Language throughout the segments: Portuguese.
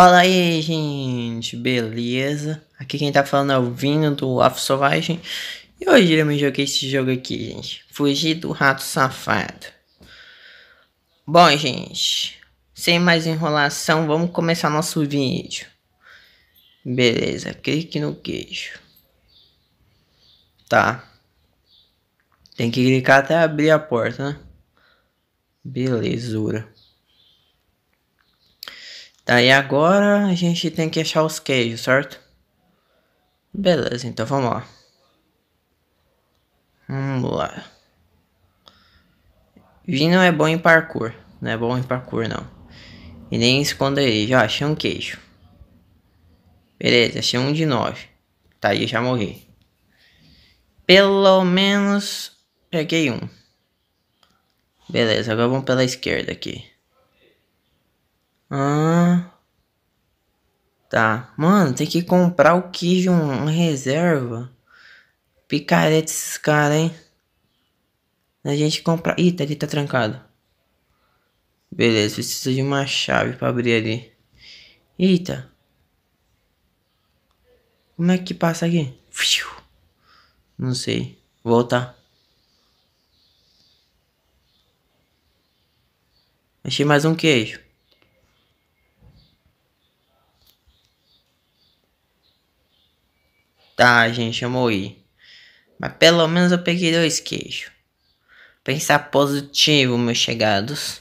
Fala aí, gente, beleza? Aqui quem tá falando é o Vino do Afro Selvagem e hoje eu me joguei esse jogo aqui, gente. Fugir do rato safado. Bom, gente, sem mais enrolação, vamos começar nosso vídeo. Beleza, clique no queijo. Tá. Tem que clicar até abrir a porta, né? Belezura. Daí agora a gente tem que achar os queijos, certo? Beleza, então vamos lá. Vamos lá. Vi não é bom em parkour. Não é bom em parkour, não. E nem esconderijo. Já achei um queijo. Beleza, achei um de nove. Tá, aí já morri. Pelo menos peguei um. Beleza, agora vamos pela esquerda aqui. Ah. Tá. Mano, tem que comprar o queijo um, um reserva. Picareta esses caras, hein? A gente comprar. Ih, tá ali, tá trancado. Beleza, preciso de uma chave pra abrir ali. Eita. Como é que passa aqui? Não sei. Voltar. Achei mais um queijo. Tá, gente, eu morri. Mas pelo menos eu peguei dois queijos. Pensar positivo, meus chegados.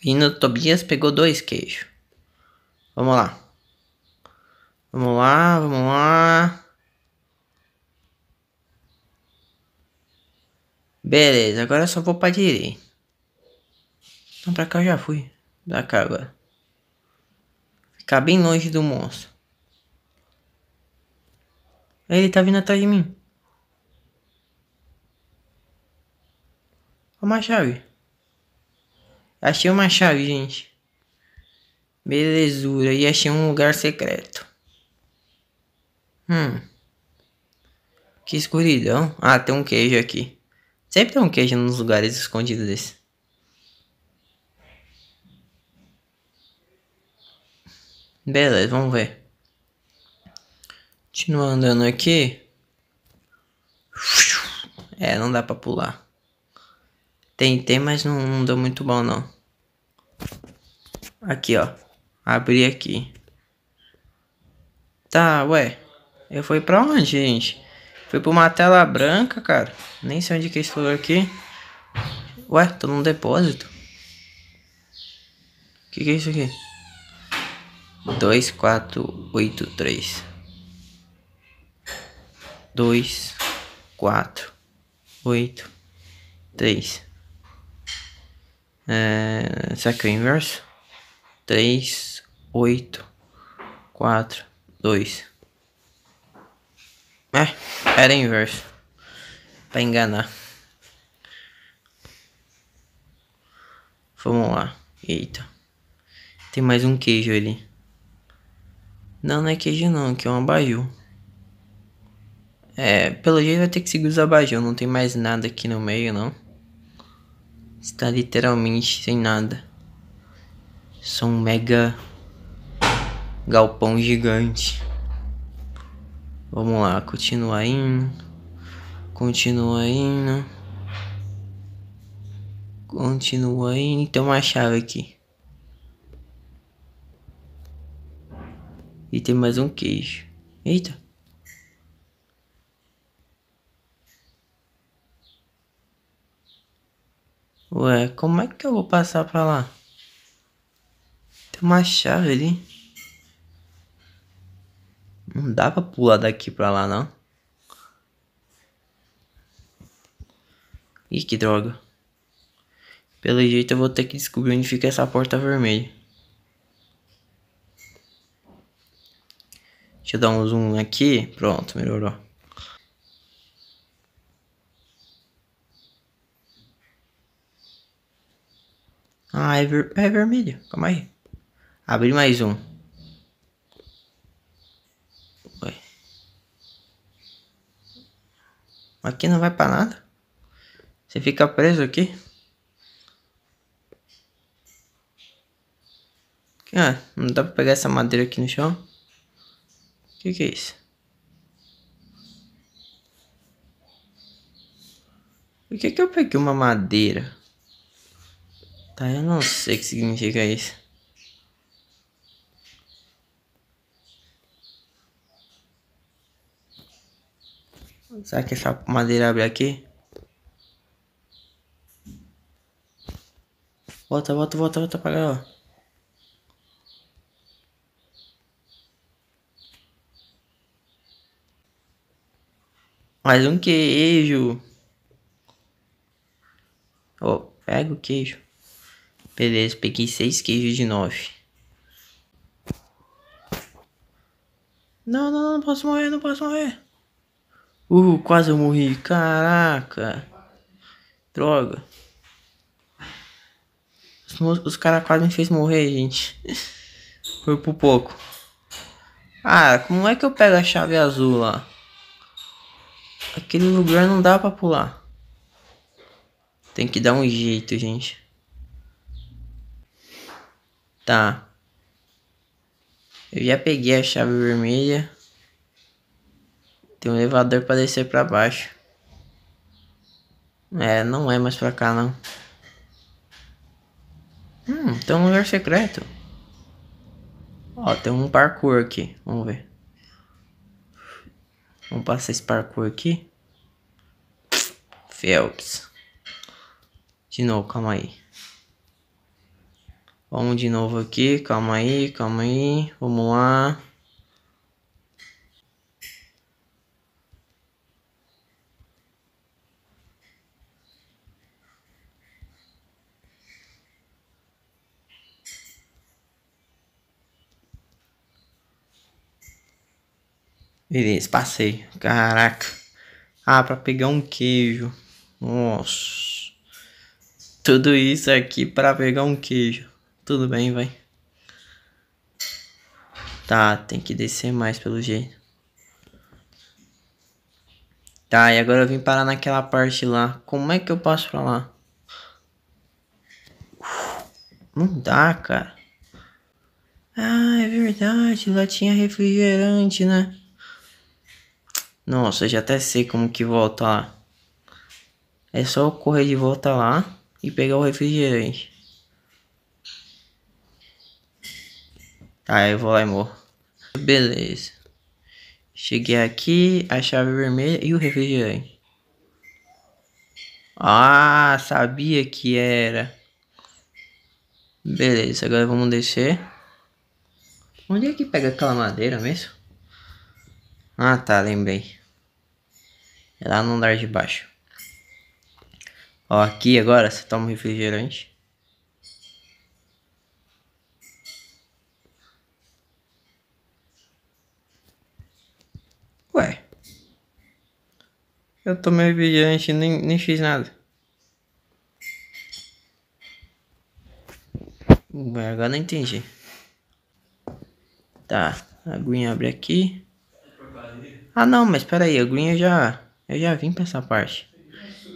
Vindo Tobias pegou dois queijos. Vamos lá. Vamos lá, vamos lá. Beleza, agora eu só vou pra direita. Não, pra cá eu já fui. Pra cá agora. Ficar bem longe do monstro. Ele tá vindo atrás de mim. Uma chave. Achei uma chave, gente. Belezura. E achei um lugar secreto. Hum. Que escuridão. Ah, tem um queijo aqui. Sempre tem um queijo nos lugares escondidos desse. Beleza, vamos ver. Continua andando aqui. É, não dá pra pular. Tentei, mas não, não deu muito bom, não. Aqui, ó. Abri aqui. Tá, ué. Eu fui pra onde, gente? Fui pra uma tela branca, cara. Nem sei onde que estou aqui. Ué, tô num depósito. O que, que é isso aqui? 2483 dois, quatro, oito, três. É, será que é o inverso? Três, oito, quatro, dois. É, era inverso. Pra enganar. Vamos lá. Eita. Tem mais um queijo ali. Não, não é queijo não, que é um abajur. É, pelo jeito vai ter que seguir os zabajão. não tem mais nada aqui no meio, não. Está literalmente sem nada. Só um mega galpão gigante. Vamos lá, continua indo. Continua indo. Continua indo. Tem uma chave aqui. E tem mais um queijo. Eita. Ué, como é que eu vou passar pra lá? Tem uma chave ali. Não dá pra pular daqui pra lá, não. Ih, que droga. Pelo jeito eu vou ter que descobrir onde fica essa porta vermelha. Deixa eu dar um zoom aqui. Pronto, melhorou. Ah, é, ver, é vermelho. Calma aí. Abri mais um. Ué. Aqui não vai pra nada. Você fica preso aqui. Ah, não dá pra pegar essa madeira aqui no chão. O que, que é isso? Por que que eu peguei uma madeira? Tá, eu não sei o que significa isso. Será que essa madeira abre aqui? Volta, volta, volta, volta pra cá, Mais um queijo. Oh, pega o queijo. Beleza, peguei 6 queijos de 9. Não, não, não posso morrer, não posso morrer. Uh, quase eu morri. Caraca. Droga. Os, os caras quase me fez morrer, gente. Foi por pouco. Ah, como é que eu pego a chave azul lá? Aquele lugar não dá pra pular. Tem que dar um jeito, gente. Tá. Eu já peguei a chave vermelha. Tem um elevador para descer para baixo. É, não é mais para cá não. Hum, tem um lugar secreto. Ó, tem um parkour aqui. Vamos ver. Vamos passar esse parkour aqui. Phelps. De novo, calma aí. Vamos de novo aqui, calma aí, calma aí, vamos lá. Beleza, passei. Caraca. Ah, para pegar um queijo. Nossa. Tudo isso aqui para pegar um queijo. Tudo bem, vai. Tá, tem que descer mais pelo jeito. Tá, e agora eu vim parar naquela parte lá. Como é que eu passo pra lá? Não dá, cara. Ah, é verdade. Lá tinha refrigerante, né? Nossa, eu já até sei como que volta lá. É só correr de volta lá e pegar o refrigerante. Aí eu vou lá e morro. Beleza. Cheguei aqui, a chave é vermelha e o refrigerante. Ah, sabia que era. Beleza, agora vamos descer. Onde é que pega aquela madeira mesmo? Ah, tá, lembrei. É lá no andar de baixo. Ó, aqui agora você toma refrigerante. Ué. Eu tomei vigilante e nem, nem fiz nada. Ué, agora não entendi. Tá, a aguinha abre aqui. Ah não, mas peraí, aí, a aguinha já. Eu já vim pra essa parte.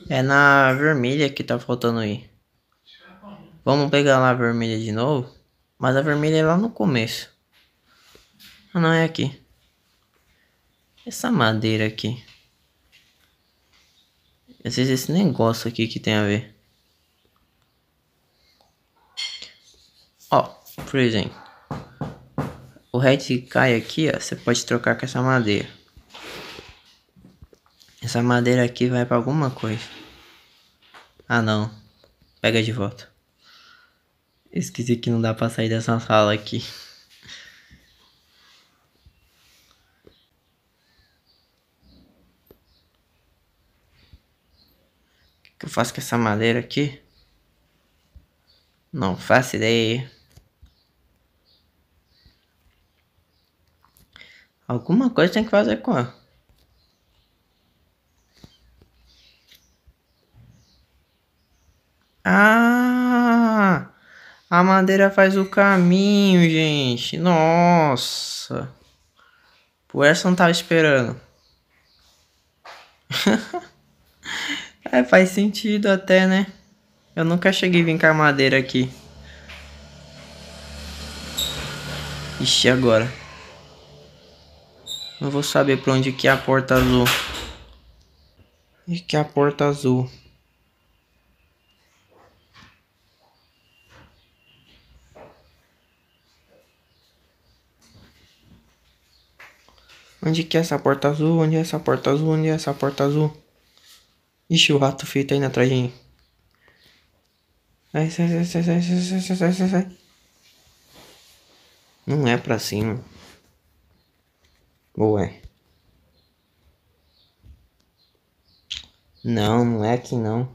É na vermelha que tá faltando aí. Vamos pegar lá a vermelha de novo. Mas a vermelha é lá no começo. Ah não, é aqui. Essa madeira aqui. Às vezes esse negócio aqui que tem a ver. Ó, por exemplo. O red que cai aqui, ó, você pode trocar com essa madeira. Essa madeira aqui vai pra alguma coisa. Ah não. Pega de volta. Esqueci que não dá pra sair dessa sala aqui. eu faço com essa madeira aqui? Não faço ideia. Alguma coisa tem que fazer com ela. Ah! A madeira faz o caminho, gente. Nossa. Por essa não tava esperando. É, faz sentido até, né? Eu nunca cheguei a vincar madeira aqui. Ixi, agora. Não vou saber pra onde que é a porta azul. E que é a porta azul. Onde que é essa porta azul? Onde é essa porta azul? Onde é essa porta azul? Ixi, o rato feio tá indo atrás de mim. Sai, sai, sai, sai, sai, sai, sai, sai, sai, sai. Não é pra cima. Ou é? Não, não é aqui não.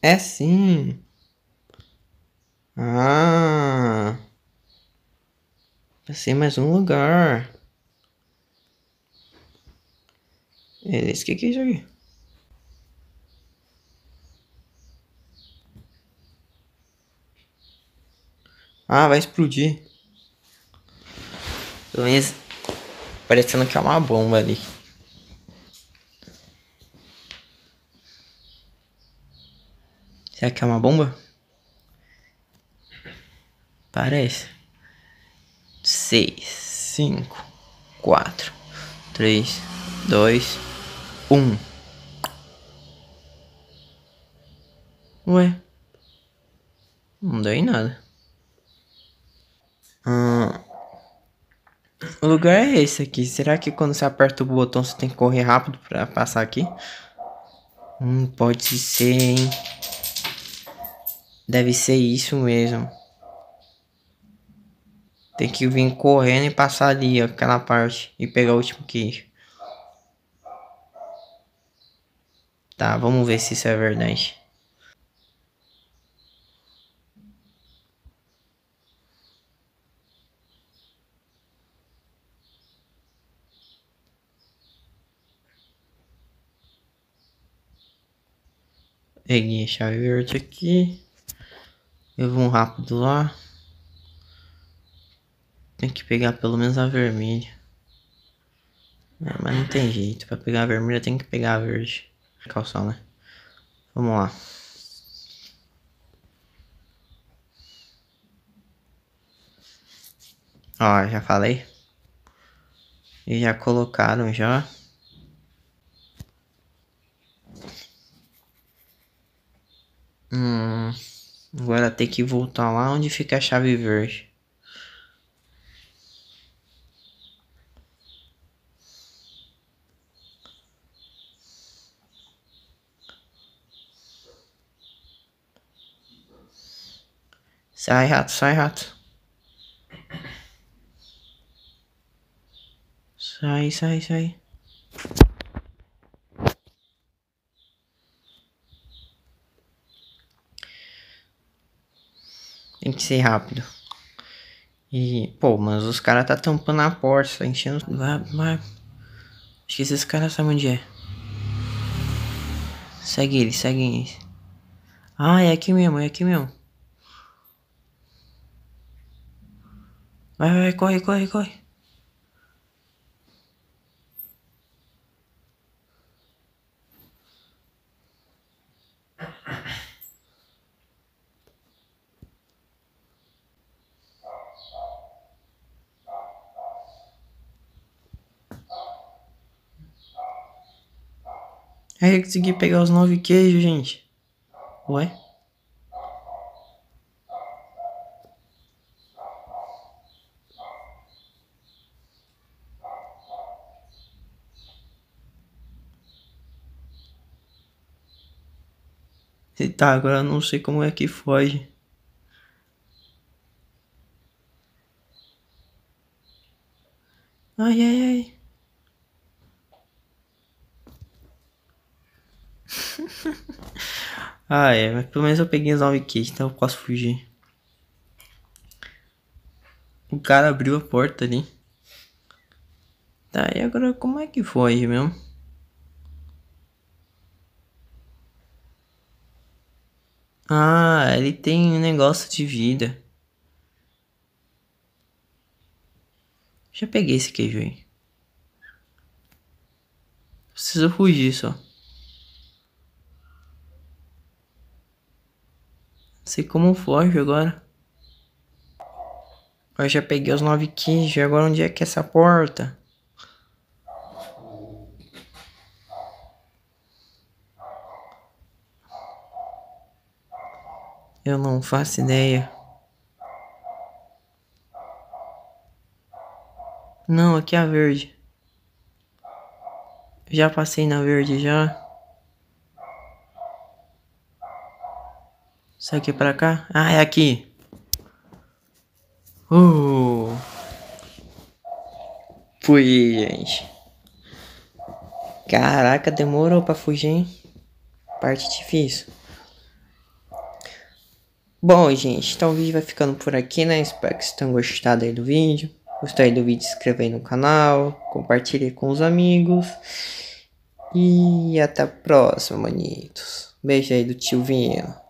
É sim. Ah. Vai ser mais um lugar. Beleza, é que, que é isso aqui? Ah, vai explodir. Pelo menos parecendo que é uma bomba ali. Será que é uma bomba? Parece. Seis, cinco, quatro, três, dois. Um. Ué? Não deu em nada. Ah, o lugar é esse aqui. Será que quando você aperta o botão você tem que correr rápido pra passar aqui? Hum, pode ser, hein? Deve ser isso mesmo. Tem que vir correndo e passar ali, ó, aquela parte. E pegar o último queijo. Tá, vamos ver se isso é verdade. Peguei a chave verde aqui. Eu vou rápido lá. Tem que pegar pelo menos a vermelha. Não, mas não tem jeito. Pra pegar a vermelha tem que pegar a verde calção, né? Vamos lá. Ó, já falei. E já colocaram já. Hum, agora tem que voltar lá onde fica a chave verde. Sai, rato, sai, rato. Sai, sai, sai. Tem que ser rápido. E, pô, mas os caras tá tampando a porta, tá enchendo. Vai, vai. Acho que esses caras sabem onde é. Segue ele, segue ele. Ah, é aqui mesmo, é aqui mesmo. Vai, vai, corre, corre, corre. Aí eu consegui pegar os nove queijos, gente. Ué? E tá, agora não sei como é que foge. Ai, ai, ai. ah, é, mas pelo menos eu peguei as 9 kits, então eu posso fugir. O cara abriu a porta ali. Tá, e agora como é que foi mesmo? Ah, ele tem um negócio de vida. Já peguei esse queijo aí. Preciso fugir só. Não sei como foge agora. Eu já peguei os nove queijos. Agora onde é que é essa porta? Eu não faço ideia. Não, aqui é a verde. Já passei na verde já. Isso aqui é pra cá? Ah, é aqui. Uh. Fui, gente. Caraca, demorou pra fugir, hein? Parte difícil. Bom, gente, então o vídeo vai ficando por aqui, né? Espero que vocês tenham gostado aí do vídeo. Gostou aí do vídeo, se inscreva aí no canal, compartilhe com os amigos. E até a próxima, manitos. Beijo aí do tio Vinho.